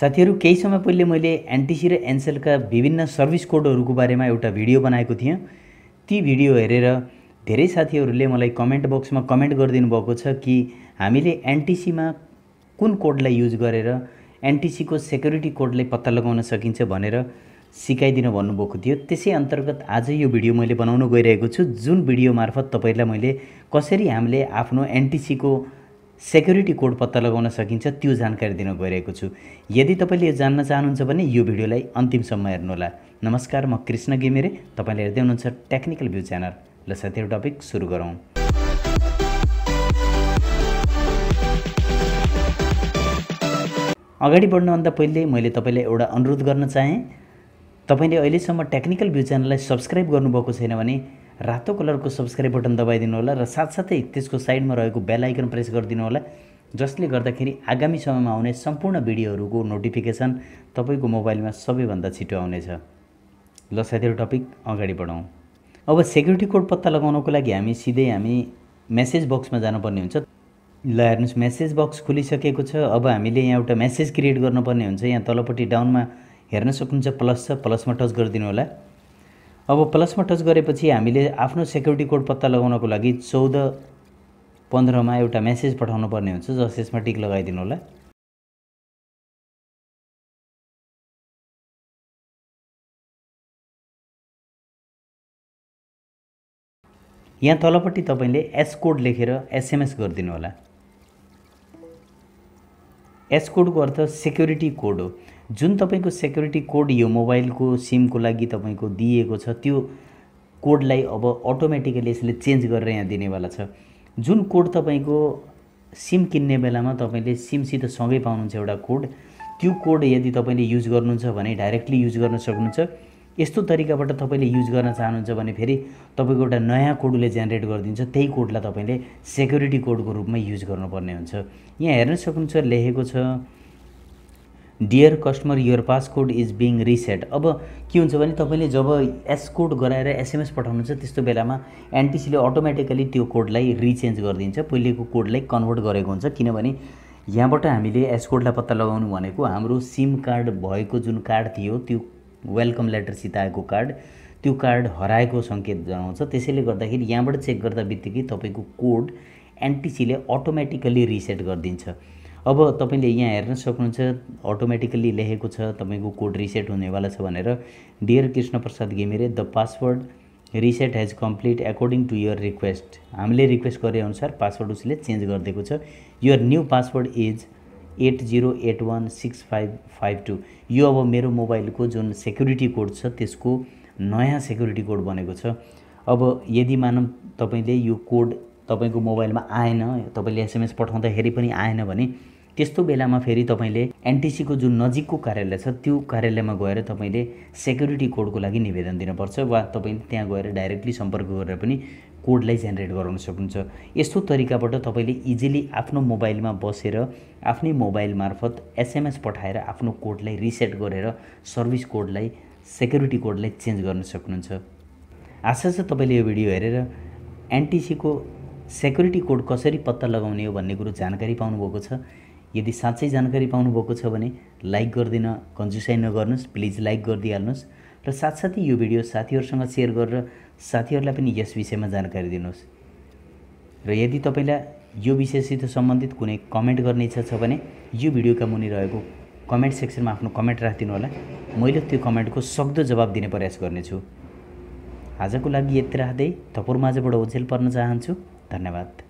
साथीहरू केही समय पहिले मैले एनटिसी र एनसेलका विभिन्न सर्भिस कोडहरूको बारेमा एउटा भिडियो बनाएको थिएँ ती भिडियो हेरेर धेरै साथीहरूले मलाई कमेन्ट बक्समा कमेन्ट गरिदिनु भएको छ कि हामीले एनटिसीमा कुन कोडलाई युज गरेर एनटिसीको सेक्युरिटी कोडलाई पत्ता लगाउन सकिन्छ भनेर सिकाइदिन भन्नुभएको थियो त्यसै अन्तर्गत आज यो भिडियो मैले बनाउन गइरहेको छु जुन भिडियो मार्फत तपाईँलाई मैले कसरी हामीले आफ्नो एनटिसीको सेक्युरिटी कोड पत्ता लगाउन सकिन्छ त्यो जानकारी दिन गइरहेको छु यदि तपाईँले यो जान्न चाहनुहुन्छ भने यो भिडियोलाई अन्तिमसम्म हेर्नुहोला नमस्कार म कृष्ण घिमिरे तपाईँले हेर्दै हुनुहुन्छ टेक्निकल भ्यू च्यानल ल साथीहरू टपिक सुरु गरौँ अगाडि बढ्नुभन्दा पहिले मैले तपाईँलाई एउटा अनुरोध गर्न चाहेँ तपाईँले अहिलेसम्म टेक्निकल भ्यू च्यानललाई सब्सक्राइब गर्नुभएको छैन भने रातो कलरको सब्सक्राइब बटन दबाइदिनु होला र साथसाथै त्यसको साइडमा रहेको बेल आइकन प्रेस गरिदिनु होला जसले गर्दाखेरि आगामी समयमा आउने सम्पूर्ण भिडियोहरूको नोटिफिकेसन तपाईँको मोबाइलमा सबैभन्दा छिटो आउनेछ ल साथीहरू टपिक अगाडि बढाउँ अब सेक्युरिटी कोड पत्ता लगाउनको लागि हामी सिधै हामी मेसेज बक्समा जानुपर्ने हुन्छ ल हेर्नुहोस् मेसेज बक्स खुलिसकेको छ अब हामीले यहाँ एउटा मेसेज क्रिएट गर्नुपर्ने हुन्छ यहाँ तलपट्टि डाउनमा हेर्न सक्नुहुन्छ प्लस छ प्लसमा टच गरिदिनु होला अब प्लसमा टच गरेपछि हामीले आफ्नो सेक्युरिटी कोड पत्ता लगाउनको लागि चौध पन्ध्रमा एउटा मेसेज पठाउनु पर्ने हुन्छ जस यसमा टिक लगाइदिनु होला यहाँ तलपट्टि तपाईँले एस कोड लेखेर एसएमएस गरिदिनु होला एस कोडको अर्थ सेक्युरिटी कोड हो जुन तपाईँको सेक्युरिटी कोड यो मोबाइलको सिमको लागि तपाईँको दिएको छ त्यो कोडलाई अब अटोमेटिकली यसले चेन्ज गरेर यहाँ दिनेवाला छ जुन कोड तपाईँको सिम किन्ने बेलामा तपाईँले सिमसित सँगै पाउनुहुन्छ एउटा कोड त्यो कोड यदि तपाईँले युज गर्नुहुन्छ भने डाइरेक्टली युज गर्न सक्नुहुन्छ यस्तो तरिकाबाट तपाईँले युज गर्न चाहनुहुन्छ भने फेरि तपाईँको एउटा नयाँ कोडले जेनेरेट गरिदिन्छ त्यही कोडलाई तपाईँले सेक्युरिटी कोडको रूपमा युज गर्नुपर्ने हुन्छ यहाँ हेर्न सक्नुहुन्छ लेखेको छ dear customer your code is being reset अब के हुन्छ भने तपाईँले जब एस कोड गराएर एसएमएस पठाउनुहुन्छ त्यस्तो बेलामा एनटिसीले अटोमेटिकली त्यो कोडलाई रिचेन्ज गरिदिन्छ पहिलेको कोडलाई कन्भर्ट गरेको हुन्छ किनभने यहाँबाट हामीले एस कोडलाई पत्ता लगाउनु भनेको हाम्रो सिम कार्ड भएको जुन कार्ड थियो त्यो वेलकम लेटर सिताएको कार्ड त्यो कार्ड हराएको सङ्केत जनाउँछ त्यसैले गर्दाखेरि यहाँबाट चेक गर्दा बित्तिकै तपाईँको कोड एनटिसीले अटोमेटिकल्ली रिसेट गरिदिन्छ अब तपाईँले यहाँ हेर्न सक्नुहुन्छ अटोमेटिकल्ली लेखेको छ तपाईँको कोड रिसेट हुनेवाला छ भनेर dear Krishna Prasad Ghimire the password reset has complete according to your request हामीले रिक्वेस्ट गरे अनुसार पासवर्ड उसले चेन्ज गरिदिएको छ your new password is eight zero eight one six five five two यो अब मेरो मोबाइलको जुन सेक्युरिटी कोड छ त्यसको नयाँ सेक्युरिटी कोड बनेको छ अब यदि मानौँ तपाईँले यो कोड तपाईँको मोबाइलमा आएन तपाईँले एसएमएस पठाउँदाखेरि पनि आएन भने त्यस्तो बेलामा फेरि तपाईँले एनटिसीको जुन नजिकको कार्यालय छ त्यो कार्यालयमा गएर तपाईँले सेक्युरिटी कोडको लागि निवेदन दिनुपर्छ वा तपाईँ त्यहाँ गएर डाइरेक्टली सम्पर्क गरेर पनि कोडलाई जेनेरेट गराउन सक्नुहुन्छ यस्तो तरिकाबाट तपाईँले इजिली आफ्नो मोबाइलमा बसेर आफ्नै मोबाइल मार्फत एसएमएस पठाएर आफ्नो कोडलाई रिसेट गरेर सर्भिस कोडलाई सेक्युरिटी कोडलाई चेन्ज गर्न सक्नुहुन्छ आशा छ तपाईँले यो भिडियो हेरेर एनटिसीको सेक्युरिटी कोड कसरी पत्ता लगाउने हो भन्ने कुरो जानकारी पाउनुभएको छ यदि साँच्चै जानकारी पाउनुभएको छ भने लाइक गरिदिन कन्जुसाइ नगर्नुहोस् प्लिज लाइक गरिदिइहाल्नुहोस् र साथसाथै यो भिडियो साथीहरूसँग सेयर गरेर साथीहरूलाई पनि यस विषयमा जानकारी दिनुहोस् र यदि तपाईँलाई यो विषयसित सम्बन्धित कुनै कमेन्ट गर्ने इच्छा छ भने यो भिडियोका मुनि रहेको कमेन्ट सेक्सनमा आफ्नो कमेन्ट राखिदिनु होला मैले त्यो कमेन्टको सक्दो जवाब दिने प्रयास गर्नेछु आजको लागि यति राख्दै थपुर माझबाट ओझेल पर्न चाहन्छु धन्यवाद